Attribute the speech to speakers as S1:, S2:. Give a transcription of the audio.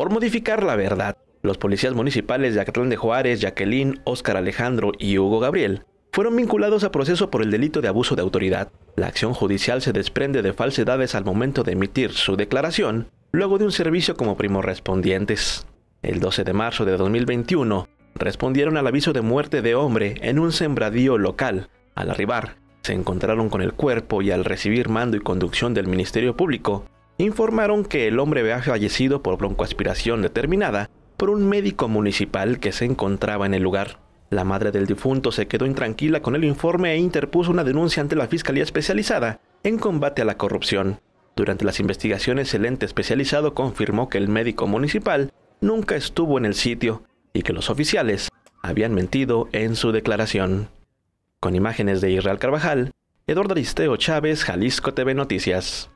S1: por modificar la verdad. Los policías municipales de Acatlán de Juárez, Jacqueline, Óscar Alejandro y Hugo Gabriel fueron vinculados a proceso por el delito de abuso de autoridad. La acción judicial se desprende de falsedades al momento de emitir su declaración, luego de un servicio como primo respondientes. El 12 de marzo de 2021, respondieron al aviso de muerte de hombre en un sembradío local. Al arribar, se encontraron con el cuerpo y al recibir mando y conducción del Ministerio Público, informaron que el hombre había fallecido por broncoaspiración determinada por un médico municipal que se encontraba en el lugar. La madre del difunto se quedó intranquila con el informe e interpuso una denuncia ante la Fiscalía Especializada en combate a la corrupción. Durante las investigaciones, el ente especializado confirmó que el médico municipal nunca estuvo en el sitio y que los oficiales habían mentido en su declaración. Con imágenes de Israel Carvajal, Eduardo Aristeo Chávez, Jalisco TV Noticias.